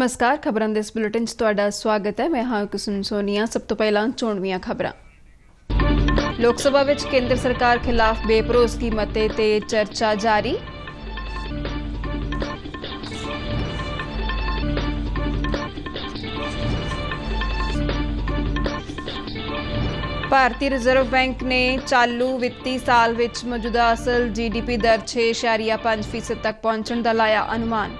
ਨਮਸਕਾਰ ਖਬਰਾਂ ਦੇ ਇਸ ਬੁਲੇਟਿਨ 'ਚ ਤੁਹਾਡਾ ਸਵਾਗਤ ਹੈ ਮੈਂ ਹਾਂ ਕੁਸਮ ਸੋਨੀਆ ਸਭ ਤੋਂ ਪਹਿਲਾਂ ਚੋਣਵੀਆਂ ਖਬਰਾਂ ਲੋਕ ਸਭਾ ਵਿੱਚ ਕੇਂਦਰ ਸਰਕਾਰ ਖਿਲਾਫ ਕੀ ਮਤੇ ਤੇ ਚਰਚਾ ਜਾਰੀ ਭਾਰਤੀ ਰਿਜ਼ਰਵ ਬੈਂਕ ਨੇ ਚਾਲੂ ਵਿੱਤੀ ਸਾਲ ਵਿੱਚ ਮੌਜੂਦਾ ਅਸਲ ਜੀਡੀਪੀ ਦਰ 6.5% ਤੱਕ ਪਹੁੰਚਣ ਦਾ ਲਾਇਆ ਅਨੁਮਾਨ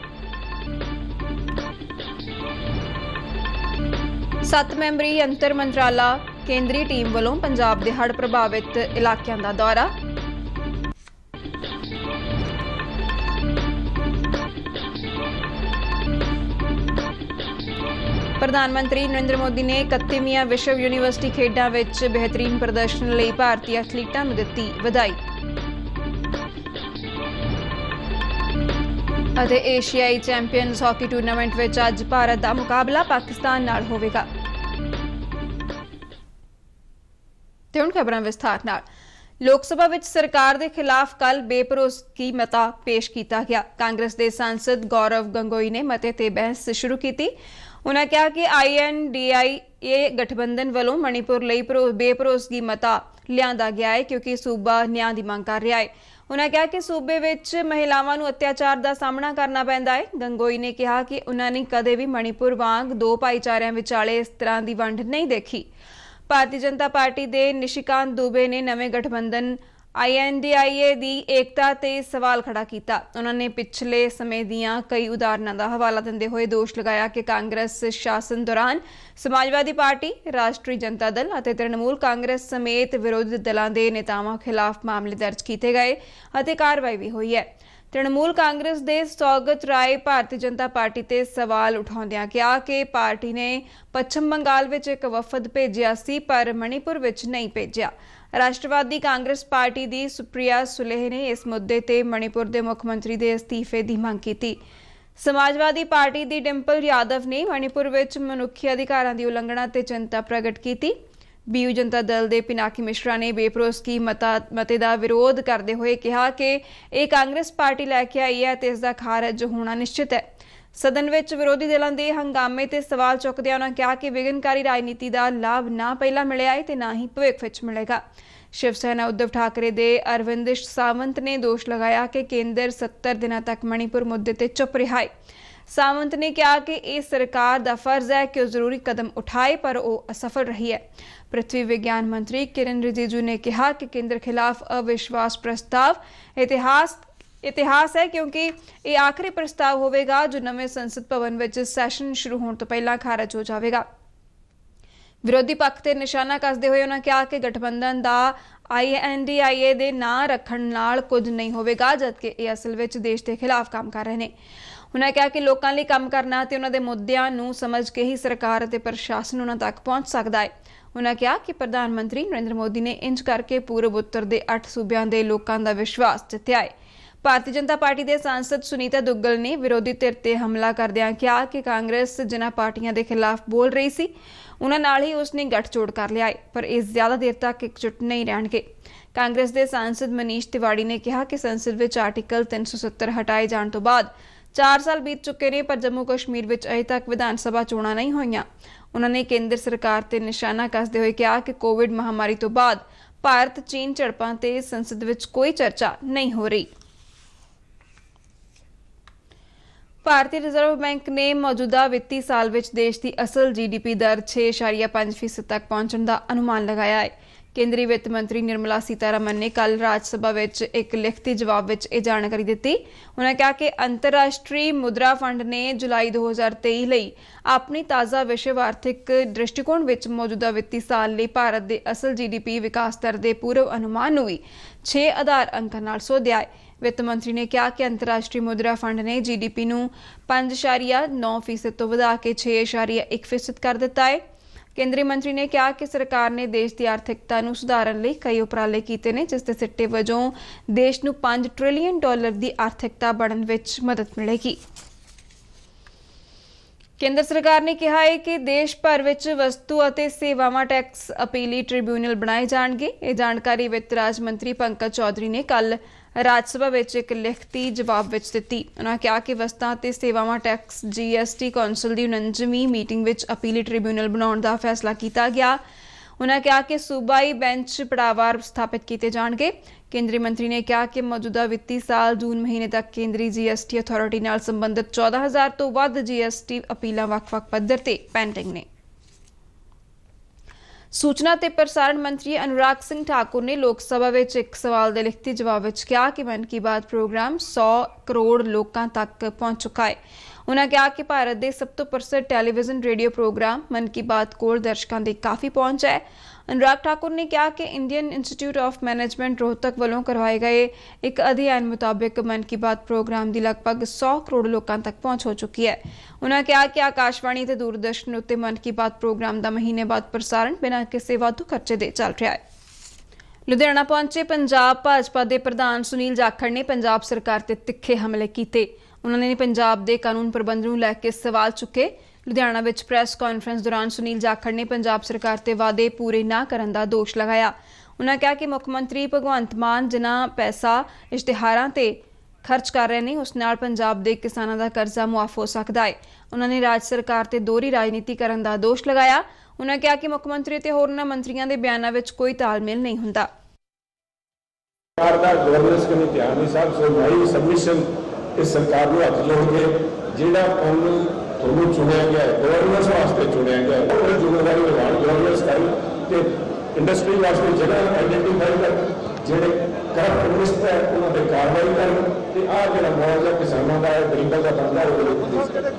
ਸੱਤ ਮੈਂਬਰੀ ਅੰਤਰ ਮੰਤਰਾਲਾ ਕੇਂਦਰੀ ਟੀਮ ਵੱਲੋਂ ਪੰਜਾਬ ਦੇ ਹੜ੍ਹ ਪ੍ਰਭਾਵਿਤ ਇਲਾਕਿਆਂ ਦਾ ਦੌਰਾ ਪ੍ਰਧਾਨ ਮੰਤਰੀ ਨਰਿੰਦਰ ਮੋਦੀ ਨੇ 31ਵੀਂ ਵਿਸ਼ਵ ਯੂਨੀਵਰਸਿਟੀ ਖੇਡਾਂ ਵਿੱਚ ਬਿਹਤਰੀਨ ਪ੍ਰਦਰਸ਼ਨ ਲਈ ਭਾਰਤੀ ਐਥਲੀਟਾਂ ਨੂੰ ਦਿੱਤੀ ਵਧਾਈ ਅਤੇ ਏਸ਼ੀਆਈ ਚੈਂਪੀਅਨਸ ਹਾਕੀ ਟੂਰਨਾਮੈਂਟ ਵਿੱਚ ਅੱਜ ਭਾਰਤ ਦਾ ਮੁਕਾਬਲਾ ਪਾਕਿਸਤਾਨ ਨਾਲ ਹੋਵੇਗਾ ਤੇ ਹੁਣ ਖਬਰਾਂ ਵਿਸਥਾਰ ਨਾਲ ਲੋਕ ਸਭਾ ਵਿੱਚ ਸਰਕਾਰ ਦੇ ਖਿਲਾਫ ਕੱਲ ਬੇਪਰੋਸਕੀ ਮਤਾ ਪੇਸ਼ ਕੀਤਾ ਗਿਆ ਕਾਂਗਰਸ ਦੇ ਸੰਸਦ ਗੌਰਵ ਗੰਗੋਈ ਨੇ ਮਤੇ ਤੇ ਬਹਿਸ ਸ਼ੁਰੂ ਕੀਤੀ ਉਹਨਾਂ ਕਿਹਾ ਕਿ ਆਈਐਨਡੀਆਈ ਇਹ ਗਠਬੰਧਨ ਵੱਲੋਂ ਮਣੀਪੁਰ ਲਈ ਬੇਪਰੋਸਕੀ ਮਤਾ ਲਿਆਂਦਾ ਗਿਆ ਹੈ ਕਿਉਂਕਿ ਸੂਬਾ ਨਿਆਂ ਦੀ ਮੰਗ ਕਰ ਰਿਹਾ ਹੈ ਉਹਨਾਂ ਕਿਹਾ ਕਿ ਸੂਬੇ ਵਿੱਚ ਮਹਿਲਾਵਾਂ ਨੂੰ ਅਤਿਆਚਾਰ ਦਾ ਸਾਹਮਣਾ ਕਰਨਾ ਪੈਂਦਾ ਹੈ ਗੰਗੋਈ ਨੇ ਕਿਹਾ ਕਿ ਉਹਨਾਂ ਨੇ ਕਦੇ ਵੀ ਮਣੀਪੁਰ ਵਾਂਗ ਦੋ ਭਾਈਚਾਰਿਆਂ ਵਿਚਾਲੇ ਇਸ ਤਰ੍ਹਾਂ ਦੀ ਵੰਡ ਨਹੀਂ ਦੇਖੀ ਭਾਰਤੀ ਜਨਤਾ ਪਾਰਟੀ ਦੇ ਨਿਸ਼ਿਕਾਂਤ ਦੂਬੇ ਨੇ ਨਵੇਂ ਗਠਬੰਧਨ ਆਈਐਨਡੀਆਈਏ ਦੀ ਏਕਤਾ ਤੇ ਸਵਾਲ ਖੜਾ ਕੀਤਾ ਉਹਨਾਂ ਨੇ ਪਿਛਲੇ ਸਮੇਂ ਦੀਆਂ ਕਈ ਉਦਾਹਰਨਾਂ ਦਾ ਹਵਾਲਾ ਦਿੰਦੇ ਹੋਏ ਦੋਸ਼ ਲਗਾਇਆ ਕਿ ਕਾਂਗਰਸ ਸ਼ਾਸਨ ਦੌਰਾਨ ਸਮਾਜਵਾਦੀ ਪਾਰਟੀ ਰਾਸ਼ਟਰੀ ਜਨਤਾ ਦਲ ਅਤੇ ਤ੍ਰਿਣਮੂਲ ਕਾਂਗਰਸ ਸਮੇਤ ਵਿਰੋਧੀ ਦਲਾਂ ਦੇ ਨੇਤਾਵਾਂ ਖਿਲਾਫ ਮਾਮਲੇ ਦਰਜ ਕੀਤੇ ਗਏ ਅਤੇ ਕਾਰਵਾਈ ਵੀ ਹੋਈ ਹੈ ਤ੍ਰਿਣਮੂਲ ਕਾਂਗਰਸ ਦੇ ਸਵਾਗਤ ਰਾਏ ਭਾਰਤੀ ਜਨਤਾ ਪਾਰਟੀ ਤੇ ਸਵਾਲ ਉਠਾਉਂਦਿਆਂ ਕਿਹਾ ਕਿ ਪਾਰਟੀ ਨੇ ਪੱਛਮ ਬੰਗਾਲ ਵਿੱਚ ਇੱਕ ਵਫਦ ਭੇਜਿਆ ਸੀ ਪਰ ਮਣੀਪੁਰ ਵਿੱਚ ਨਹੀਂ ਭੇਜਿਆ ਰਾਸ਼ਟਰਵਾਦੀ ਕਾਂਗਰਸ ਪਾਰਟੀ ਦੀ ਸੁਪ੍ਰਿਆ ਸੁਲੇਹ ਨੇ ਇਸ ਮੁੱਦੇ ਤੇ ਮਣੀਪੁਰ ਦੇ ਮੁੱਖ ਮੰਤਰੀ ਦੇ ਅਸਤੀਫੇ ਦੀ ਮੰਗ ਕੀਤੀ ਸਮਾਜਵਾਦੀ ਪਾਰਟੀ ਦੀ ਡਿੰਪਲ ਯਾਦਵ ਨੇ ਮਣੀਪੁਰ ਵਿੱਚ ਮਨੁੱਖੀ ਅਧਿਕਾਰਾਂ ਦੀ ਉਲੰਘਣਾ ਤੇ ਚਿੰਤਾ ਪ੍ਰਗਟ ਕੀਤੀ ਬੀਯੂ ਜਨਤਾ ਦਲ ਦੇ ਪਿਨਾਕੀ ਮਿਸ਼ਰਾ ਨੇ ਬੇਪਰੋਸ ਕੀ ਮਤੇ ਦਾ ਵਿਰੋਧ ਕਰਦੇ ਹੋਏ ਕਿਹਾ ਕਿ ਇਹ ਕਾਂਗਰਸ ਪਾਰਟੀ ਲੈ ਕੇ ਆਈ ਹੈ ਤੇ ਇਸ ਦਾ ਖਾਰਜ ਹੋਣਾ ਨਿਸ਼ਚਿਤ ਹੈ ਸਦਨ ਵਿੱਚ ਵਿਰੋਧੀ ਦਲਾਂ ਦੇ ਹੰਗਾਮੇ ਤੇ ਸਵਾਲ ਚੁੱਕਦਿਆਂ ਉਹਨਾਂ ਕਿਹਾ ਕਿ ਵਿਗਨਕਾਰੀ ਰਾਜਨੀਤੀ ਦਾ ਲਾਭ ਨਾ ਪਹਿਲਾਂ ਮਿਲਿਆ ਹੈ ਤੇ ਨਾ ਹੀ ਭਵਿੱਖ ਵਿੱਚ ਮਿਲੇਗਾ ਸ਼ਿਵ ਸੈਨਾ ਉਦਵ ਠਾਕਰੇ ਦੇ ਅਰਵਿੰਦਿਸ਼ ਸਾਵੰਤ ਨੇ ਦੋਸ਼ ਲਗਾਇਆ ਕਿ ਕੇਂਦਰ 70 ਦਿਨਾਂ ਤੱਕ ਮਣੀਪੁਰ ਮੁੱਦੇ ਤੇ ਚੁੱਪ ਰਿਹਾ ਹੈ ਸਾਵੰਤ ਨੇ ਕਿਹਾ ਕਿ ਇਹ ਸਰਕਾਰ ਦਾ ਫਰਜ਼ ਹੈ ਕਿ ਉਹ ਜ਼ਰੂਰੀ ਕਦਮ ਉਠਾਏ ਪਰ ਉਹ ਅਸਫਲ ਰਹੀ ਹੈ ਪ੍ਰਿਥਵੀ ਵਿਗਿਆਨ ਮੰਤਰੀ ਕਿਰਨ ਰਿਜੀਜੂ ਨੇ ਕਿਹਾ ਕਿ ਕੇਂਦਰ ਖਿਲਾਫ ਅਵਿਸ਼ਵਾਸ ਪ੍ਰਸਤਾਵ ਇਤਿਹਾਸ ਇਤਿਹਾਸ ਹੈ ਕਿਉਂਕਿ ਇਹ ਆਖਰੀ ਪ੍ਰਸਤਾਵ ਹੋਵੇਗਾ ਜੋ ਨਵੇਂ ਸੰਸਦ ਭਵਨ ਵਿੱਚ ਸੈਸ਼ਨ ਸ਼ੁਰੂ ਹੋਣ ਤੋਂ ਪਹਿਲਾਂ ਖਾਰਜ ਹੋ ਜਾਵੇਗਾ ਵਿਰੋਧੀ ਪੱਖ ਤੇ ਨਿਸ਼ਾਨਾ ਕੱਸਦੇ ਹੋਏ ਉਹਨਾਂ ਕਿਹਾ ਕਿ ਗਠਬੰਧਨ ਦਾ ਆਈਐਨਡੀਆਈਏ ਦੇ ਨਾਂ ਰੱਖਣ ਨਾਲ ਕੁਝ ਨਹੀਂ ਹੋਵੇਗਾ ਜਦਕਿ ਇਹ ਅਸਲ ਵਿੱਚ ਦੇਸ਼ ਦੇ ਖਿਲਾਫ ਕੰਮ ਕਰ ਰਹੇ ਨੇ ਉਹਨਾਂ ਕਿਹਾ ਕਿ ਲੋਕਾਂ ਲਈ ਕੰਮ ਕਰਨਾ ਤੇ ਉਹਨਾਂ ਦੇ ਮੁੱਦਿਆਂ ਨੂੰ ਸਮਝ ਕੇ ਹੀ ਸਰਕਾਰ ਅਤੇ ਪ੍ਰਸ਼ਾਸਨ ਉਹਨਾਂ ਤੱਕ ਪਹੁੰਚ ਸਕਦਾ ਹੈ ਉਹਨਾਂ ਕਿਹਾ ਕਿ ਪ੍ਰਧਾਨ ਮੰਤਰੀ ਨਰਿੰਦਰ ਮੋਦੀ ਨੇ ਇੰਜ ਕਰਕੇ ਪੂਰਬ ਉੱਤਰ ਦੇ 8 ਸੂਬਿਆਂ ਦੇ ਲੋਕਾਂ ਦਾ ਵਿਸ਼ਵਾਸ ਜਿੱਤਿਆ ਹੈ ਭਾਰਤੀ ਜਨਤਾ ਪਾਰਟੀ ਦੇ ਸਾਂਸਦ ਸੁਨੀਤਾ ਦੁੱਗਲ ਨੇ ਵਿਰੋਧੀ ਧਿਰ ਤੇ ਹਮਲਾ ਕਰਦਿਆਂ ਕਿਹਾ ਕਿ ਕਾਂਗਰਸ ਜਿਨ੍ਹਾਂ ਪਾਰਟੀਆਂ ਦੇ ਖਿਲਾਫ ਬੋਲ ਰਹੀ ਸੀ ਉਹਨਾਂ ਨਾਲ ਹੀ ਉਸਨੇ ਗੱਠਜੋੜ ਕਰ ਲਿਆ ਪਰ ਇਸ ਜ਼ਿਆਦਾ ਦੇਰ ਤੱਕ ਇਕਜੁੱਟ ਨਹੀਂ ਰਹਿਣਗੇ ਕਾਂਗਰਸ ਦੇ ਸਾਂਸਦ ਮਨੀਸ਼ ਤਿਵਾੜੀ ਨੇ ਕਿਹਾ ਕਿ ਸੰਸਦ ਵਿੱਚ ਆਰਟੀਕਲ 370 ਹਟਾਏ ਜਾਣ ਤੋਂ ਬਾਅਦ 4 ਸਾਲ ਬੀਤ ਚੁੱਕੇ ਨੇ ਪਰ ਜੰਮੂ ਕਸ਼ਮੀਰ ਵਿੱਚ ਅਜੇ ਤੱਕ ਵਿਧਾਨ ਸਭਾ ਚੋਣਾਂ ਨਹੀਂ ਹੋਈਆਂ ਉਹਨਾਂ ਨੇ ਕੇਂਦਰ ਸਰਕਾਰ ਤੇ ਨਿਸ਼ਾਨਾ ਕੱਸਦੇ ਹੋਏ ਕਿਹਾ ਕਿ ਕੋਵਿਡ ਮਹਾਮਾਰੀ ਤੋਂ ਬਾਅਦ ਭਾਰਤ ਚੀਨ ਝੜਪਾਂ ਤੇ ਸੰਸਦ ਵਿੱਚ ਕੋਈ ਚਰਚਾ ਨਹੀਂ ਹੋ ਰਹੀ ਭਾਰਤੀ ਰਿਜ਼ਰਵ ਬੈਂਕ ਨੇ ਮੌਜੂਦਾ ਵਿੱਤੀ ਸਾਲ ਵਿੱਚ ਦੇਸ਼ ਦੀ ਅਸਲ ਜੀਡੀਪੀ ਦਰ 6.5% ਤੱਕ ਪਹੁੰਚਣ ਦਾ ਅਨੁਮਾਨ ਲਗਾਇਆ ਹੈ ਕੇਂਦਰੀ ਵਿੱਤ ਮੰਤਰੀ ਨਿਰਮਲਾ ਸੀਤਾਰਮਨ ਨੇ ਕੱਲ ਰਾਜ ਸਭਾ ਵਿੱਚ ਇੱਕ ਲਿਖਤੀ ਜਵਾਬ ਵਿੱਚ ਇਹ ਜਾਣਕਾਰੀ ਦਿੱਤੀ ਉਹਨਾਂ ਕਿਹਾ ਕਿ ਅੰਤਰਰਾਸ਼ਟਰੀ ਮੁਦਰਾ ਫੰਡ ਨੇ ਜੁਲਾਈ 2023 ਲਈ ਆਪਣੀ ਤਾਜ਼ਾ ਵਿਸ਼ਵ ਆਰਥਿਕ ਦ੍ਰਿਸ਼ਟੀਕੋਣ ਵਿੱਚ ਮੌਜੂਦਾ ਵਿੱਤੀ ਸਾਲ ਲਈ ਭਾਰਤ ਦੇ ਅਸਲ ਜੀਡੀਪੀ ਵਿਕਾਸ ਦਰ ਦੇ ਪੂਰਵ ਅਨੁਮਾਨ ਨੂੰ ਵੀ 6 ਆਧਾਰ ਅੰਕਾਂ ਨਾਲ ਸੋਧਿਆ ਹੈ ਵਿੱਤ ਮੰਤਰੀ ਨੇ ਕਿਹਾ ਕਿ ਅੰਤਰਰਾਸ਼ਟਰੀ ਮੁਦਰਾ ਫੰਡ ਨੇ ਜੀਡੀਪੀ ਨੂੰ 5.9% ਤੋਂ ਵਧਾ ਕੇ 6.1% ਕਰ ਦਿੱਤਾ ਹੈ ਕੇਂਦਰੀ ਮੰਤਰੀ ਨੇ ਕਿਹਾ ਕਿ ਸਰਕਾਰ ਨੇ ਦੇਸ਼ ਦੀ ਆਰਥਿਕਤਾ ਨੂੰ ਸੁਧਾਰਨ ਲਈ ਕਈ ਉਪਰਾਲੇ ਕੀਤੇ ਨੇ ਜਿਸ ਦੇ ਸਿੱਟੇ ਵਜੋਂ ਦੇਸ਼ ਨੂੰ 5 ਟ੍ਰਿਲੀਅਨ ਡਾਲਰ ਦੀ ਆਰਥਿਕਤਾ ਬਣਨ ਵਿੱਚ ਮਦਦ ਮਿਲੇਗੀ ਕੇਂਦਰ ਸਰਕਾਰ ਨੇ ਕਿਹਾ ਹੈ ਕਿ ਦੇਸ਼ ਭਰ ਵਿੱਚ ਵਸਤੂ ਅਤੇ ਸੇਵਾਵਾਂ ਟੈਕਸ ਅਪੀਲੀ ਟ੍ਰਿਬਿਊਨਲ ਬਣਾਏ ਜਾਣਗੇ ਇਹ ਜਾਣਕਾਰੀ ਵਿੱਤ ਰਾਜ ਮੰਤਰੀ ਪੰਕਜ ਚੌਧਰੀ ਨੇ ਕੱਲ ਰਾਜ ਸਭਾ ਵਿੱਚ ਇੱਕ ਲਿਖਤੀ ਜਵਾਬ ਵਿੱਚ ਦਿੱਤੀ ਉਹਨਾਂ ਕਿਹਾ ਕਿ ਵਸਤਾਂ ਅਤੇ ਸੇਵਾਵਾਂ ਟੈਕਸ ਜੀਐਸਟੀ ਕੌਂਸਲ ਦੀ 49ਵੀਂ ਮੀਟਿੰਗ ਵਿੱਚ ਅਪੀਲੀ ਟ੍ਰਿਬਿਊਨਲ ਬਣਾਉਣ ਦਾ ਫੈਸਲਾ ਕੀਤਾ ਗਿਆ ਉਹਨਾਂ ਕਿਹਾ ਕਿ ਸੂਬਾਈ ਬੈਂਚ ਪੜਾਵਾਰ ਸਥਾਪਿਤ ਕੀਤੇ ਜਾਣਗੇ ਕੇਂਦਰੀ ਮੰਤਰੀ ਨੇ ਕਿਹਾ ਕਿ ਮੌਜੂਦਾ ਵਿੱਤੀ ਸਾਲ ਜੂਨ ਮਹੀਨੇ ਤੱਕ ਕੇਂਦਰੀ ਜੀਐਸਟੀ ਅਥਾਰਟੀ ਨਾਲ ਸੰਬੰਧਿਤ 14000 ਤੋਂ ਵੱਧ ਜੀਐਸਟੀ ਅਪੀਲਾਂ ਵੱਖ-ਵੱਖ ਪੱਧਰ ਤੇ ਪੈਂਡਿੰਗ ਨੇ ਸੂਚਨਾ ਤੇ ਪ੍ਰਸਾਰਣ ਮੰਤਰੀ ਅਨੁਰਾਗ ਸਿੰਘ ਠਾਕੁਰ ਨੇ ਲੋਕ ਸਭਾ ਵਿੱਚ ਇੱਕ ਸਵਾਲ ਦੇ ਲਿਖਤੀ ਜਵਾਬ ਵਿੱਚ ਕਿਹਾ ਕਿ ਮਨ ਕੀ ਬਾਤ ਪ੍ਰੋਗਰਾਮ 100 ਕਰੋੜ ਲੋਕਾਂ ਤੱਕ ਪਹੁੰਚ ਚੁੱਕਾ ਹੈ ਉਹਨਾਂ ਕਿਹਾ ਕਿ ਭਾਰਤ ਦੇ ਸਭ ਤੋਂ ਪ੍ਰਸਿੱਧ ਟੈਲੀਵਿਜ਼ਨ ਰੇਡੀਓ ਪ੍ਰੋਗਰਾਮ ਮਨ ਕੀ ਬਾਤ ਕੋਲ ਦਰਸ਼ਕਾਂ ਦੀ ਕਾਫੀ ਪਹੁੰਚ ਹੈ ਅਨੁਰਾਗ ਠਾਕੁਰ ਨੇ ਕਿਹਾ ਕਿ Indian Institute of Management Rohtak ਵੱਲੋਂ ਕਰਵਾਏ ਗਏ ਇੱਕ ਅਧਿਐਨ ਮੁਤਾਬਕ ਮਨ ਕੀ ਬਾਤ ਪ੍ਰੋਗਰਾਮ ਦੀ ਲਗਭਗ 100 ਕਰੋੜ ਲੋਕਾਂ ਤੱਕ ਪਹੁੰਚ ਹੋ ਚੁੱਕੀ ਹੈ ਉਹਨਾਂ ਕਿਹਾ ਕਿ ਆਕਾਸ਼ਵਾਣੀ ਤੇ ਦੂਰਦਰਸ਼ਨ ਉੱਤੇ ਮਨ ਕੀ ਬਾਤ ਪ੍ਰੋਗਰਾਮ ਦਾ ਮਹੀਨੇ ਬਾਅਦ ਪ੍ਰਸਾਰਣ ਬਿਨਾਂ ਕਿਸੇ ਵਾਧੂ ਖਰਚੇ ਦੇ ਚੱਲ ਰਿਹਾ ਹੈ ਲੁਧਿਆਣਾ ਪਹੁੰਚੇ ਪੰਜਾਬ ਭਾਜਪਾ ਦੇ ਪ੍ਰਧਾਨ ਸੁਨੀਲ ਜਾਖੜ ਨੇ ਪੰਜਾਬ ਸਰਕਾਰ ਤੇ ਤਿੱਖੇ ਹਮਲੇ ਕੀਤੇ ਉਹਨਾਂ ਨੇ ਪੰਜਾਬ ਦੇ ਕਾਨੂੰਨ ਪ੍ਰਬੰਧ ਨੂੰ ਲੈ ਕੇ ਸਵਾਲ ਚੁੱਕੇ ਲੁਧਿਆਣਾ ਵਿੱਚ ਪ੍ਰੈਸ ਕਾਨਫਰੰਸ ਦੌਰਾਨ ਸੁਨੀਲ ਜਾਖੜ ਨੇ ਪੰਜਾਬ ਸਰਕਾਰ ਤੇ ਵਾਅਦੇ ਪੂਰੇ ਨਾ ਕਰਨ ਦਾ ਦੋਸ਼ ਲਗਾਇਆ ਉਹਨਾਂ ਕਿਹਾ ਕਿ ਮੁੱਖ ਮੰਤਰੀ ਭਗਵੰਤ ਮਾਨ ਜਿਨ੍ਹਾਂ ਪੈਸਾ ਇਸ਼ਤਿਹਾਰਾਂ ਤੇ ਖਰਚ ਕਰ ਰਹੇ ਨੇ ਉਸ ਨਾਲ ਪੰਜਾਬ ਦੇ ਕਿਸਾਨਾਂ ਦਾ ਕਰਜ਼ਾ ਮੁਆਫ ਹੋ ਸਕਦਾ ਹੈ ਉਹਨਾਂ ਨੇ ਰਾਜ ਸਰਕਾਰ ਤੇ ਦੋਹਰੀ ਰਾਜਨੀਤੀ ਕਰਨ ਦਾ ਦੋਸ਼ ਲਗਾਇਆ ਉਹਨਾਂ ਕਿਹਾ ਕਿ ਮੁੱਖ ਮੰਤਰੀ ਤੇ ਹੋਰਨਾਂ ਮੰਤਰੀਆਂ ਦੇ ਬਿਆਨਾਂ ਵਿੱਚ ਕੋਈ ਤਾਲਮੇਲ ਨਹੀਂ ਹੁੰਦਾ ਸਰਕਾਰ ਦਾ ਗਵਰਨਸ ਕਮੇਟੀ ਧਿਆਨ ਸਾਹਿਬ ਸੋ ਸਬਮਿਸ਼ਨ ਇਸ ਸਰਕਾਰ ਨੂੰ ਹੱਥ ਜੋੜ ਕੇ ਜਿਹੜਾ ਉਹਨੂੰ ਤੁਹਾਨੂੰ ਚੁਣਿਆ ਗਿਆ ਹੈ ਗਵਰਨਰਸ ਵਾਸਤੇ ਚੁਣਿਆ ਗਿਆ ਹੈ ਉਹ ਜ਼ਿੰਮੇਵਾਰੀ ਨਿਭਾਉਣ ਗਵਰਨਰਸ ਕਰ ਤੇ ਇੰਡਸਟਰੀ ਵਾਸਤੇ ਜਗ੍ਹਾ ਆਈਡੈਂਟੀਫਾਈ ਕਰ ਜਿਹੜੇ ਕਰਪਟ ਮਿਨਿਸਟਰ ਹੈ ਉਹਨਾਂ ਦੇ ਕਾਰਵਾਈ ਕਰਨ ਤੇ ਆਹ ਜਿਹੜਾ ਮੌਜੂਦਾ ਕਿਸਾਨਾਂ ਦਾ ਹੈ ਗਰੀਬਾਂ ਦਾ ਬੰਦਾ ਉਹਦੇ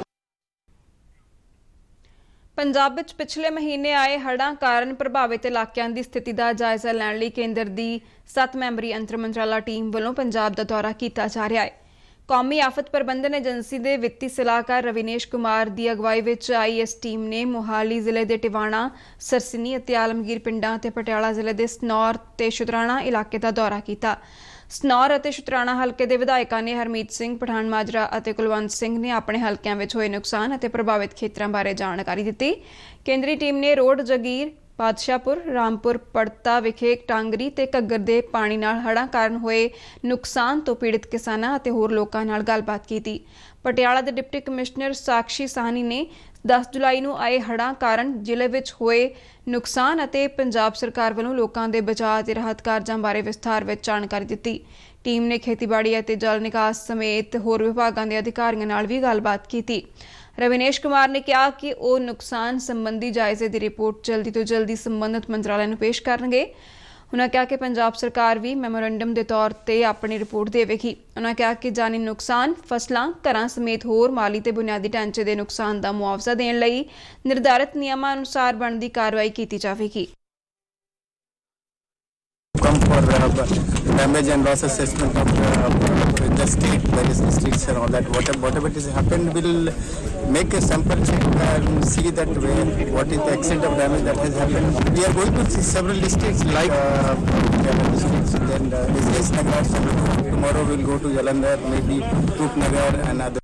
ਪੰਜਾਬ ਵਿੱਚ ਪਿਛਲੇ ਮਹੀਨੇ ਆਏ ਹੜ੍ਹਾਂ ਕਾਰਨ ਪ੍ਰਭਾਵਿਤ ਇਲਾਕਿਆਂ ਦੀ ਸਥਿਤੀ ਦਾ ਜਾਇਜ਼ਾ ਲੈਣ ਲਈ ਕੇਂਦਰ ਦੀ 7 ਮੈਂਬਰੀ ਅੰਤਰ ਮੰਤਰਾਲਾ ਟੀਮ ਵੱਲੋਂ ਪੰਜਾਬ ਦਾ ਦੌਰਾ ਕੀਤਾ ਜਾ ਰਿਹਾ ਹੈ ਕੌਮੀ ਆਫਤ ਪ੍ਰਬੰਧਨ ਏਜੰਸੀ ਦੇ ਵਿੱਤੀ ਸਲਾਹਕਾਰ ਰਵਿਨੇਸ਼ ਕੁਮਾਰ ਦੀ ਅਗਵਾਈ ਵਿੱਚ ਆਈ ਟੀਮ ਨੇ ਮੋਹਾਲੀ ਜ਼ਿਲ੍ਹੇ ਦੇ ਟਿਵਾਣਾ, ਸਰਸਨੀ ਅਤੇ ਆਲਮਗੀਰ ਪਿੰਡਾਂ ਅਤੇ ਪਟਿਆਲਾ ਜ਼ਿਲ੍ਹੇ ਦੇ ਸਨੌਰ ਤੇ ਸ਼ੁਤਰਾਣਾ ਇਲਾਕੇ ਦਾ ਦੌਰਾ ਕੀਤਾ। ਸਨੌਰ ਅਤੇ ਸ਼ੁਤਰਾਣਾ ਹਲਕੇ ਦੇ ਵਿਧਾਇਕਾਂ ਨੇ ਹਰਮੀਤ ਸਿੰਘ ਪਠਾਨ ਮਾਜਰਾ ਅਤੇ ਕੁਲਵੰਤ ਸਿੰਘ ਨੇ ਆਪਣੇ ਹਲਕਿਆਂ ਵਿੱਚ ਹੋਏ ਨੁਕਸਾਨ ਅਤੇ ਪ੍ਰਭਾਵਿਤ ਖੇਤਰਾਂ ਬਾਰੇ ਜਾਣਕਾਰੀ ਦਿੱਤੀ। ਕੇਂਦਰੀ ਟੀਮ ਨੇ ਰੋਡ ਜਗੀਰ ਪਾਤਸ਼ਾਹਪੁਰ ਰਾਮਪੁਰ ਪੜਤਾ ਵਿਖੇ ਟਾਂਗਰੀ ਤੇ ਘੱਗਰ ਦੇ ਪਾਣੀ ਨਾਲ ਹੜਾਂ ਕਾਰਨ ਹੋਏ ਨੁਕਸਾਨ ਤੋਂ ਪੀੜਿਤ ਕਿਸਾਨਾਂ ਅਤੇ ਹੋਰ ਲੋਕਾਂ ਨਾਲ ਗੱਲਬਾਤ ਕੀਤੀ ਪਟਿਆਲਾ ਦੇ ਡਿਪਟੀ ਕਮਿਸ਼ਨਰ ਸਾਖੀ ਸਾਹਨੀ ਨੇ 10 ਜੁਲਾਈ ਨੂੰ ਆਏ ਹੜਾਂ ਕਾਰਨ ਜ਼ਿਲ੍ਹੇ ਵਿੱਚ ਹੋਏ ਨੁਕਸਾਨ ਅਤੇ ਪੰਜਾਬ ਸਰਕਾਰ ਵੱਲੋਂ ਲੋਕਾਂ ਦੇ ਬਚਾਅ ਤੇ ਰਾਹਤ ਕਾਰਜਾਂ ਬਾਰੇ ਵਿਸਥਾਰ ਵਿੱਚ ਜਾਣਕਾਰੀ ਦਿੱਤੀ ਟੀਮ ਨੇ ਖੇਤੀਬਾੜੀ ਅਤੇ ਜਲ ਨਿਕਾਸ ਸਮੇਤ ਹੋਰ ਵਿਭਾਗਾਂ ਦੇ ਅਧਿਕਾਰੀਆਂ ਨਾਲ ਵੀ ਗੱਲਬਾਤ ਕੀਤੀ ਰਵਿਨੇਸ਼ ਕੁਮਾਰ ਨੇ ਕਿਹਾ ਕਿ ਉਹ ਨੁਕਸਾਨ ਸੰਬੰਧੀ ਜਾਇਜ਼ੇ ਦੀ ਰਿਪੋਰਟ ਜਲਦੀ ਤੋਂ ਜਲਦੀ ਸੰਬੰਧਿਤ ਮੰਤਰਾਲੇ ਨੂੰ ਪੇਸ਼ ਕਰਨਗੇ ਉਹਨਾਂ ਕਿਹਾ ਕਿ ਪੰਜਾਬ ਸਰਕਾਰ ਵੀ ਮੈਮੋਰੰਡਮ ਦੇ ਤੌਰ ਤੇ ਆਪਣੀ ਰਿਪੋਰਟ ਦੇਵੇਗੀ ਉਹਨਾਂ ਕਿਹਾ ਕਿ ਜਾਨੀ ਨੁਕਸਾਨ ਫਸਲਾਂ ਘਰਾਂ ਸਮੇਤ ਹੋਰ ਮਾਲੀ ਤੇ ਬੁਨਿਆਦੀ ਢਾਂਚੇ ਦੇ ਨੁਕਸਾਨ ਦਾ ਮੁਆਵਜ਼ਾ ਦੇਣ ਲਈ ਨਿਰਧਾਰਿਤ ਨਿਯਮਾਂ ਅਨੁਸਾਰ ਬਣਦੀ ਕਾਰਵਾਈ ਕੀਤੀ ਜਾਵੇਗੀ ਕੰਮ damage and loss assessment of the, the state, various districts and all that, whatever, whatever it has happened, will make a sample check and see that where, what is the extent of damage that has happened. We are going to see several districts like uh, districts, then uh, is Nagar, tomorrow we'll go to Jalandhar, maybe Rupnagar and other.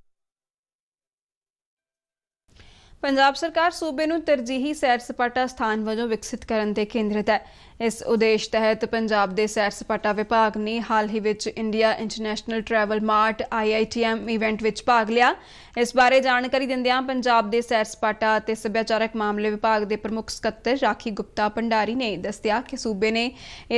Punjab ਸਰਕਾਰ ਸੂਬੇ ਨੂੰ ਤਰਜੀਹੀ ਸੈਰ ਸਪਾਟਾ ਸਥਾਨ ਵਜੋਂ ਵਿਕਸਿਤ ਕਰਨ ਤੇ ਕੇਂਦਰਿਤ ਹੈ ਇਸ ਉਦੇਸ਼ ਤਹਿਤ ਪੰਜਾਬ ਦੇ ਸੈਰ ਸਪਾਟਾ ਵਿਭਾਗ ਨੇ ਹਾਲ ਹੀ ਵਿੱਚ India international travel mart IITM event ਵਿੱਚ ਭਾਗ ਲਿਆ ਇਸ ਬਾਰੇ ਜਾਣਕਾਰੀ ਦਿੰਦਿਆਂ ਪੰਜਾਬ ਦੇ ਸੈਰ ਸਪਾਟਾ ਅਤੇ ਸੱਭਿਆਚਾਰਕ ਮਾਮਲੇ ਵਿਭਾਗ ਦੇ ਪ੍ਰਮੁੱਖ ਸਕੱਤਰ ਰਾਖੀ ਗੁਪਤਾ ਭੰਡਾਰੀ ਨੇ ਦੱਸਿਆ ਕਿ ਸੂਬੇ ਨੇ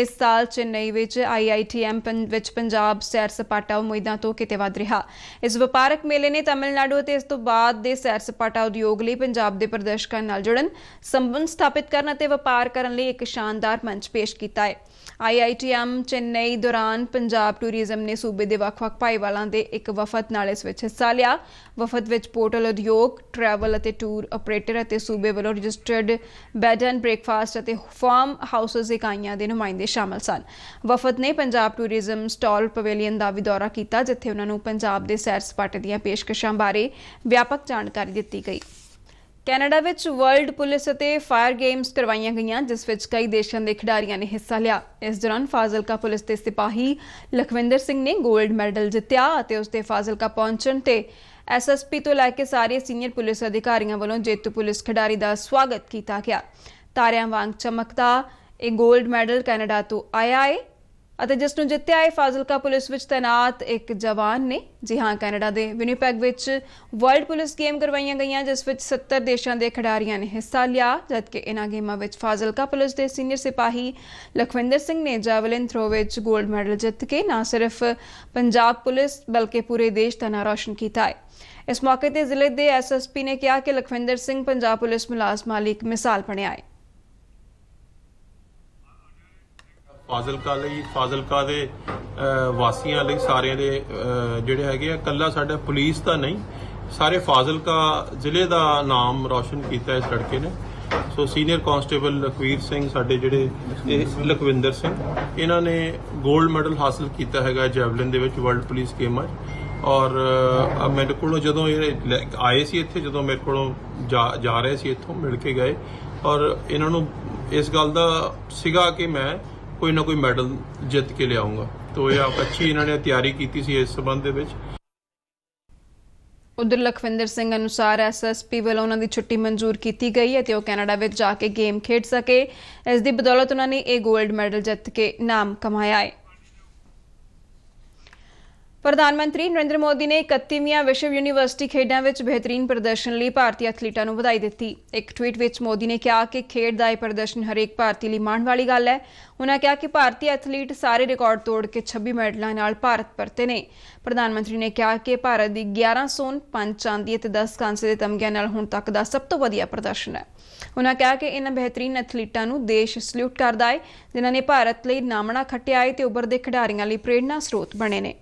ਇਸ ਸਾਲ ਚੇਨਈ ਵਿੱਚ IITM ਵਿੱਚ ਪੰਜਾਬ ਸੈਰ ਸਪਾਟਾ ਉਮੀਦਾਂ ਤੋਂ ਕਿਤੇ ਵੱਧ ਰਿਹਾ ਇਸ ਵਪਾਰਕ ਮੇਲੇ ਨੇ ਤਾਮਿਲਨਾਡੂ ਅਤੇ ਇਸ ਤੋਂ ਬਾਅਦ ਦੇ ਸੈਰ ਸਪਾਟਾ ਉਦਯੋਗ ਲਈ ਪੰਜਾਬ ਦੇ ਪ੍ਰਦਰਸ਼ਕਾਂ ਨਾਲ ਜੁੜਨ ਸੰਬੰਧ ਸਥਾਪਿਤ ਕਰਨ ਅਤੇ ਵਪਾਰ ਕਰਨ ਲਈ ਇੱਕ ਸ਼ਾਨਦਾਰ ਮੰਚ ਪੇਸ਼ ਕੀਤਾ ਹੈ ਆਈਆਈਟੀਐਮ ਚੇਨਈ ਦੌਰਾਨ ਪੰਜਾਬ ਟੂਰਿਜ਼ਮ ਨੇ ਸੂਬੇ ਦੇ ਵੱਖ-ਵੱਖ ਭਾਈਵਾਲਾਂ ਦੇ ਇੱਕ ਵਫਦ ਨਾਲ ਇਸ ਵਿੱਚ ਹਿੱਸਾ ਲਿਆ ਵਫਦ ਵਿੱਚ ਪੋਰਟਲ ਉਦਯੋਗ ਟਰੈਵਲ ਅਤੇ ਟੂਰ ਆਪਰੇਟਰ ਅਤੇ ਸੂਬੇ ਵੱਲੋਂ ਰਜਿਸਟਰਡ ਬੈਡ ਐਂਡ ਬ੍ਰੇਕਫਾਸਟ ਅਤੇ ਫਾਰਮ ਹਾਊਸਸ ਇਕਾਈਆਂ ਦੇ ਨੁਮਾਇੰਦੇ ਸ਼ਾਮਲ ਸਨ ਵਫਦ ਨੇ ਪੰਜਾਬ ਟੂਰਿਜ਼ਮ ਸਟਾਲ ਪਵੇਲੀਅਨ ਦਾ ਵੀ ਦੌਰਾ ਕੀਤਾ ਜਿੱਥੇ ਉਹਨਾਂ ਨੂੰ ਪੰਜਾਬ ਦੇ ਸੈਰ ਸਪਾਟੇ ਦੀਆਂ ਪੇਸ਼ਕਸ਼ਾਂ ਬਾਰੇ ਵਿਆਪਕ ਜਾਣਕਾਰੀ ਦਿੱਤੀ ਗਈ ਕੈਨੇਡਾ ਵਿੱਚ ਵਰਲਡ ਪੁਲਿਸ ਅਤੇ ਫਾਇਰ ਗੇਮਸ ਕਰਵਾਈਆਂ ਗਈਆਂ ਜਿਸ ਵਿੱਚ ਕਈ ਦੇਸ਼ਾਂ ਦੇ ਖਿਡਾਰੀਆਂ ਨੇ ਹਿੱਸਾ ਲਿਆ ਇਸ ਦੌਰਾਨ ਫਾਜ਼ਲਕਾ ਪੁਲਿਸ ਦੇ ਸਿਪਾਹੀ ਲਖਵਿੰਦਰ ਸਿੰਘ ਨੇ 골ਡ ਮੈਡਲ ਜਿੱਤਿਆ ਅਤੇ ਉਸ ਦੇ ਫਾਜ਼ਲਕਾ ਪਹੁੰਚਣ ਤੇ ਐਸਐਸਪੀ ਤੋਂ ਲੈ ਕੇ ਸਾਰੇ ਸੀਨੀਅਰ ਪੁਲਿਸ ਅਧਿਕਾਰੀਆਂ ਵੱਲੋਂ ਜੇਤੂ ਪੁਲਿਸ ਖਿਡਾਰੀ ਦਾ ਸਵਾਗਤ ਕੀਤਾ ਗਿਆ ਤਾਰਿਆਂ ਵਾਂਗ ਚਮਕਦਾ ਇਹ 골ਡ ਮੈਡਲ ਕੈਨੇਡਾ ਤੋਂ ਆਇਆ ਹੈ ਅਤੇ ਜਿਸ ਨੂੰ ਜਿੱਤੇ ਆਏ ਫਾਜ਼ਿਲਕਾ ਪੁਲਿਸ ਵਿੱਚ ਤਾਇਨਾਤ ਇੱਕ ਜਵਾਨ ਨੇ ਜੀ ਹਾਂ ਕੈਨੇਡਾ ਦੇ ਵਿਨੀਪੈਗ ਵਿੱਚ ਵਰਲਡ ਪੁਲਿਸ ਗੇਮ ਕਰਵਾਈਆਂ ਗਈਆਂ ਜਿਸ ਵਿੱਚ 70 ਦੇਸ਼ਾਂ ਦੇ ਖਿਡਾਰੀਆਂ ਨੇ ਹਿੱਸਾ ਲਿਆ ਜਦਕਿ ਇਨ੍ਹਾਂ ਗੇਮਾਂ ਵਿੱਚ ਫਾਜ਼ਿਲਕਾ ਪੁਲਿਸ ਦੇ ਸੀਨੀਅਰ ਸਿਪਾਹੀ ਲਖਵਿੰਦਰ ਸਿੰਘ ਨੇ ਜਾਵਲਿਨ ਥਰੋ ਵਿੱਚ 골ਡ ਮੈਡਲ ਜਿੱਤ ਕੇ ਨਾ ਸਿਰਫ ਪੰਜਾਬ ਪੁਲਿਸ ਬਲਕਿ ਪੂਰੇ ਦੇਸ਼ ਦਾ ਨਾਂ ਰੌਸ਼ਨ ਕੀਤਾ ਹੈ ਇਸ ਮੌਕੇ ਤੇ ਜ਼ਿਲ੍ਹੇ ਦੇ ਐਸਐਸਪੀ ਨੇ ਕਿਹਾ ਕਿ ਲਖਵਿੰਦਰ ਸਿੰਘ ਪੰਜਾਬ ਪੁਲਿਸ ਮੁਲਾਜ਼ਮਾਂ ਲਈ ਇੱਕ ਮਿਸਾਲ ਬਣਿਆ ਹੈ ਫਾਜ਼ਿਲਕਾ ਲਈ ਫਾਜ਼ਿਲਕਾ ਦੇ ਵਾਸੀਆਂ ਲਈ ਸਾਰਿਆਂ ਦੇ ਜਿਹੜੇ ਹੈਗੇ ਆ ਕੱਲਾ ਸਾਡਾ ਪੁਲਿਸ ਤਾਂ ਨਹੀਂ ਸਾਰੇ ਫਾਜ਼ਿਲਕਾ ਜ਼ਿਲ੍ਹੇ ਦਾ ਨਾਮ ਰੌਸ਼ਨ ਕੀਤਾ ਇਸ ਲੜਕੇ ਨੇ so senior constable Lakhvir Singh ਸਾਡੇ ਜਿਹੜੇ ਲਖਵਿੰਦਰ ਸਿੰਘ ਇਹਨਾਂ ਨੇ 골ਡ ਮੈਡਲ ਹਾਸਲ ਕੀਤਾ ਹੈਗਾ ਜੈਵਲਿਨ ਦੇ ਵਿੱਚ ਵਰਲਡ ਪੁਲਿਸ ਗੇਮਾਂ ਔਰ ਮੇਰੇ ਕੋਲੋਂ ਜਦੋਂ ਇਹ ਆਏ ਸੀ ਇੱਥੇ ਜਦੋਂ ਮੇਰੇ ਕੋਲੋਂ ਜਾ ਰਹੇ ਸੀ ਇੱਥੋਂ ਮਿਲ ਕੇ ਗਏ ਔਰ ਇਹਨਾਂ ਨੂੰ ਇਸ ਗੱਲ ਦਾ ਸਿਗਾ ਕਿ ਮੈਂ ਕੋਈ ਨਾ ਕੋਈ ਮੈਡਲ ਜਿੱਤ ਕੇ ਲਿਆਉਂਗਾ ਤੋਂ ਇਹ ਆਪ ਅੱਛੀ ਇਹਨਾਂ ਨੇ ਤਿਆਰੀ ਕੀਤੀ ਸੀ ਇਸ ਸਬੰਧ ਦੇ ਵਿੱਚ ਉਧਰ ਲਖਵਿੰਦਰ ਸਿੰਘ ਅਨੁਸਾਰ ਐਸਐਸਪੀ ਵੱਲੋਂ ਉਹਨਾਂ ਦੀ ਛੁੱਟੀ ਮਨਜ਼ੂਰ ਕੀਤੀ ਗਈ ਹੈ ਤੇ ਉਹ ਕੈਨੇਡਾ ਵਿੱਚ ਜਾ ਕੇ ਗੇਮ ਖੇਡ ਸਕੇ ਇਸ ਦੀ ਬਦੌਲਤ ਉਹਨਾਂ ਨੇ ਇਹ 골ਡ ਮੈਡਲ ਜਿੱਤ ਕੇ ਨਾਮ ਕਮਾਇਆ ਹੈ ਪ੍ਰਧਾਨ ਮੰਤਰੀ ਨਰਿੰਦਰ ਮੋਦੀ ਨੇ 31ਵੀਂ ਵਿਸ਼ਵ ਯੂਨੀਵਰਸਿਟੀ ਖੇਡਾਂ ਵਿੱਚ ਬਿਹਤਰੀਨ ਪ੍ਰਦਰਸ਼ਨ ਲਈ ਭਾਰਤੀ ਐਥਲੀਟਾਂ ਨੂੰ ਵਧਾਈ ਦਿੱਤੀ ਇੱਕ ਟਵੀਟ ਵਿੱਚ ਮੋਦੀ ਨੇ ਕਿਹਾ ਕਿ ਖੇਡ ਦਾ ਇਹ ਪ੍ਰਦਰਸ਼ਨ ਹਰੇਕ ਭਾਰਤੀ ਲਈ ਮਾਣ ਵਾਲੀ ਗੱਲ ਹੈ ਉਨ੍ਹਾਂ ਕਿਹਾ ਕਿ ਭਾਰਤੀ ਐਥਲੀਟ ਸਾਰੇ ਰਿਕਾਰਡ ਤੋੜ ਕੇ 26 ਮੈਡਲਾਂ ਨਾਲ ਭਾਰਤ ਪਰਤੇ ਨੇ ਪ੍ਰਧਾਨ ਮੰਤਰੀ ਨੇ ਕਿਹਾ ਕਿ ਭਾਰਤ ਦੀ 11 ਸੋਨ 5 ਚਾਂਦੀ ਅਤੇ 10 ਕਾਂਸੇ ਦੇ ਤਮਗਿਆਂ ਨਾਲ ਹੁਣ ਤੱਕ ਦਾ ਸਭ ਤੋਂ ਵਧੀਆ ਪ੍ਰਦਰਸ਼ਨ ਹੈ ਉਨ੍ਹਾਂ ਕਿਹਾ ਕਿ ਇਹਨਾਂ ਬਿਹਤਰੀਨ ਐਥਲੀਟਾਂ ਨੂੰ ਦੇਸ਼ ਸਲੂਟ ਕਰਦਾ ਹੈ ਜਿਨ੍ਹਾਂ ਨੇ ਭਾਰਤ ਲਈ ਨਾਮਣਾ ਖੱਟਿਆ ਹੈ ਤੇ ਉੱਭਰਦੇ ਖਿਡਾਰੀਆਂ ਲਈ ਪ੍ਰੇਰਣਾ ਸਰੋਤ ਬਣੇ ਨੇ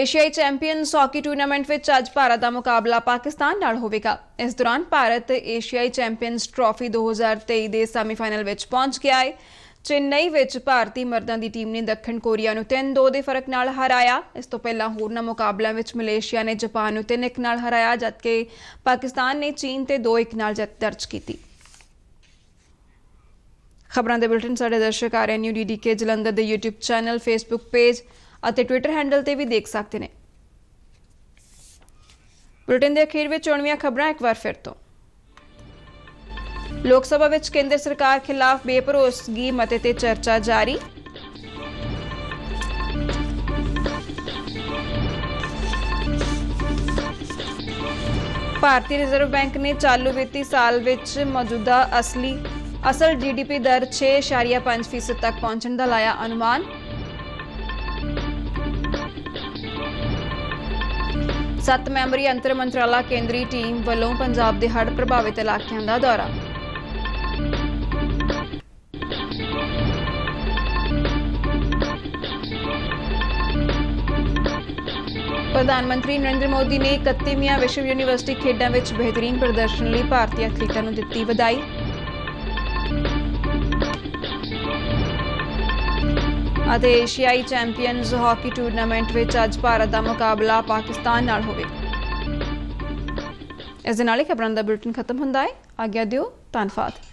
ਏਸ਼ੀਆਈ ਚੈਂਪੀਅਨਸ ਹਾਕੀ ਟੂਰਨਾਮੈਂਟ ਵਿੱਚ ਅੱਜ ਭਾਰਤ ਦਾ ਮੁਕਾਬਲਾ ਪਾਕਿਸਤਾਨ ਨਾਲ ਹੋਵੇਗਾ ਇਸ ਦੌਰਾਨ ਭਾਰਤ ਏਸ਼ੀਆਈ ਚੈਂਪੀਅਨਸ ਟਰਾਫੀ 2023 ਦੇ ਸੈਮੀਫਾਈਨਲ ਵਿੱਚ ਪਹੁੰਚ ਗਿਆ ਹੈ ਚੇਨਈ ਵਿੱਚ ਭਾਰਤੀ ਮਰਦਾਂ ਦੀ ਟੀਮ ਨੇ ਦੱਖਣ ਕੋਰੀਆ ਨੂੰ 3-2 ਦੇ ਫਰਕ ਨਾਲ ਹਰਾਇਆ ਇਸ ਤੋਂ ਪਹਿਲਾਂ ਹੋਰਨਾਂ ਮੁਕਾਬਲਿਆਂ ਵਿੱਚ ਮਲੇਸ਼ੀਆ ਨੇ ਜਾਪਾਨ ਨੂੰ 3-1 ਨਾਲ ਹਰਾਇਆ ਜਦਕਿ ਪਾਕਿਸਤਾਨ ਨੇ ਚੀਨ ਤੇ 2-1 ਨਾਲ ਜਿੱਤ ਦਰਜ ਕੀਤੀ ਖਬਰਾਂ ਦੇ ਬੁਲੇਟਿਨ ਸਾਡੇ ਦਰਸ਼ਕ ਰਹੇ ਡੀਡੀ ਕੇ ਜਲੰਧਰ ਦੇ YouTube ਚੈਨਲ Facebook ਪੇਜ ਅਤੇ ਟਵਿੱਟਰ ਹੈਂਡਲ ਤੇ ਵੀ ਦੇਖ ਸਕਦੇ ਨੇ ਬ੍ਰਿਟੇਨ ਦੇ ਅਖੀਰ ਵਿੱਚ ਚੋਣਵੀਆਂ ਖਬਰਾਂ ਇੱਕ ਵਾਰ ਫਿਰ ਤੋਂ ਲੋਕ ਸਭਾ ਵਿੱਚ ਕੇਂਦਰ ਸਰਕਾਰ ਖਿਲਾਫ ਬੇਪਰੋਸਗੀ ਮਤੇ ਤੇ ਚਰਚਾ ਜਾਰੀ ਭਾਰਤੀ ਰਿਜ਼ਰਵ ਬੈਂਕ ਨੇ ਚਾਲੂ ਵਿੱਤੀ ਸਾਲ ਵਿੱਚ ਮੌਜੂਦਾ ਅਸਲੀ ਅਸਲ ਜੀਡੀਪੀ ਦਰ 6.5% ਤੱਕ ਪਹੁੰਚਣ ਦਾ ਲਾਇਆ ਅਨੁਮਾਨ ਸੱਤ ਮੈਂਬਰੀ ਅੰਤਰ ਮੰਤਰਾਲਾ ਕੇਂਦਰੀ ਟੀਮ ਵੱਲੋਂ ਪੰਜਾਬ ਦੇ ਹੜ੍ਹ ਪ੍ਰਭਾਵਿਤ ਇਲਾਕਿਆਂ ਦਾ ਦੌਰਾ ਪ੍ਰਧਾਨ ਮੰਤਰੀ ਨਰਿੰਦਰ ਮੋਦੀ ਨੇ 31ਵੀਂ ਵਿਸ਼ਵ ਯੂਨੀਵਰਸਿਟੀ ਖੇਡਾਂ ਵਿੱਚ ਬਿਹਤਰੀਨ ਪ੍ਰਦਰਸ਼ਨ ਲਈ ਭਾਰਤੀ ਐਥਲੀਟਾਂ ਨੂੰ ਦਿੱਤੀ ਵਧਾਈ ਅਤੇ ਏਸ਼ੀਆਈ ਚੈਂਪੀਅਨਜ਼ ਹਾਕੀ ਟੂਰਨਾਮੈਂਟ ਵਿੱਚ ਅੱਜ ਭਾਰਤ ਦਾ ਮੁਕਾਬਲਾ ਪਾਕਿਸਤਾਨ ਨਾਲ ਹੋਵੇਗਾ ਇਸ ਦੇ ਨਾਲ ਹੀ ਖਬਰਾਂ ਦਾ ਬੁਲੇਟਿਨ ਖਤਮ ਹੁੰਦਾ ਹੈ ਆਗਿਆ ਦਿਓ ਧੰਨਵਾਦ